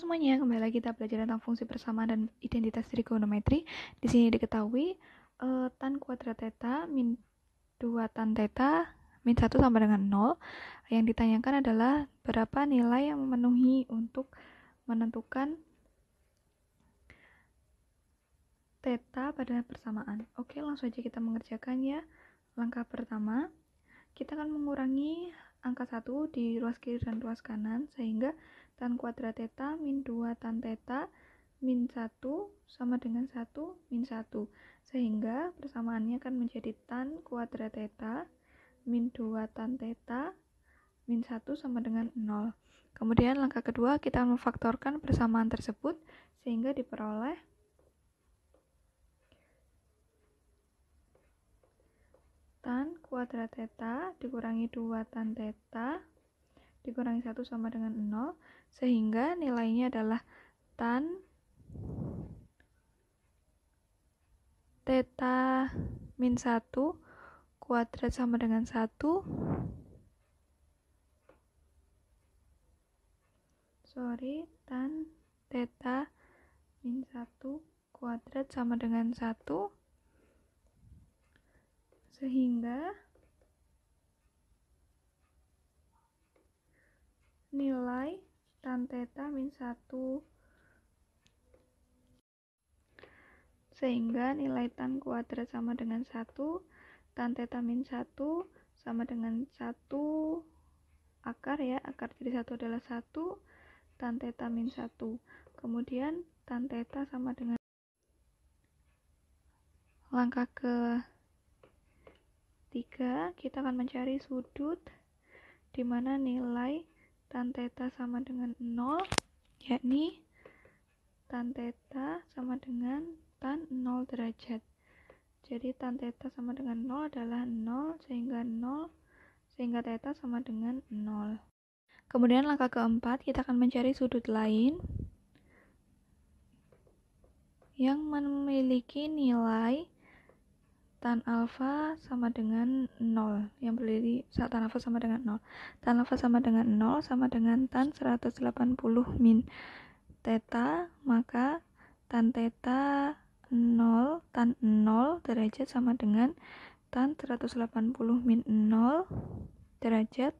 semuanya, kembali lagi kita belajar tentang fungsi persamaan dan identitas trigonometri. Di sini diketahui uh, tan kuadrat theta min 2 tan theta min 1 sama dengan 0. Yang ditanyakan adalah berapa nilai yang memenuhi untuk menentukan theta pada persamaan. Oke, langsung aja kita mengerjakannya Langkah pertama, kita akan mengurangi angka 1 di ruas kiri dan ruas kanan sehingga tan kuadrat theta min 2 tan theta min 1 sama dengan 1 min 1 sehingga persamaannya akan menjadi tan kuadrat theta min 2 tan theta min 1 sama dengan 0 kemudian langkah kedua kita memfaktorkan persamaan tersebut sehingga diperoleh tan kuadrat theta dikurangi 2 tan theta dikurangi 1 sama dengan 0 sehingga nilainya adalah tan teta min 1 kuadrat sama dengan 1 sorry tan teta min 1 kuadrat sama dengan 1 sehingga nilai tan theta min 1 sehingga nilai tan kuadrat sama dengan 1 tan theta min 1 sama dengan 1 akar ya akar jadi 1 adalah 1 tan theta min 1 kemudian tan theta sama dengan langkah ke 3 kita akan mencari sudut di mana nilai tan theta sama dengan 0 yakni tan theta sama dengan tan 0 derajat jadi tan theta sama dengan 0 adalah 0 sehingga 0 sehingga theta sama dengan 0 kemudian langkah keempat kita akan mencari sudut lain yang memiliki nilai tan alfa sama dengan 0 yang berdiri saat tan alfa sama dengan 0 tan alfa sama dengan 0 sama dengan tan 180 min teta maka tan teta 0 tan 0 derajat sama dengan tan 180 min 0 derajat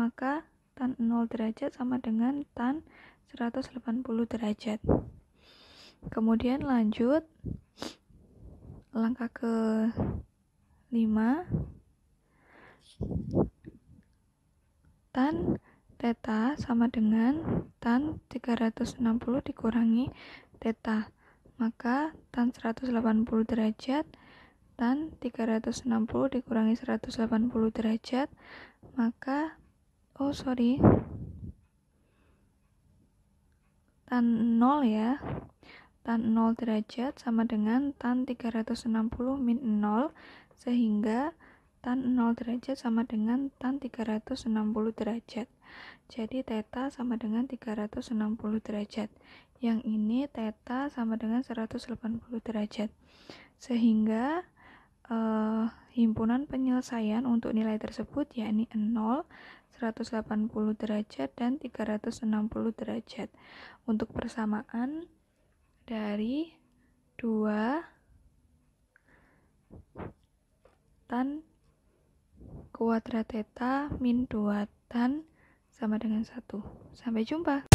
maka tan 0 derajat sama dengan tan 180 derajat kemudian lanjut langkah ke lima tan teta sama dengan tan 360 dikurangi teta maka tan 180 derajat tan 360 dikurangi 180 derajat maka oh sorry tan 0 ya tan 0 derajat sama dengan tan 360 min 0 sehingga tan 0 derajat sama dengan tan 360 derajat jadi theta sama dengan 360 derajat yang ini theta sama dengan 180 derajat sehingga eh, himpunan penyelesaian untuk nilai tersebut yakni 0 180 derajat dan 360 derajat untuk persamaan dari dua tan kuadrat theta min dua tan sama dengan satu. Sampai jumpa.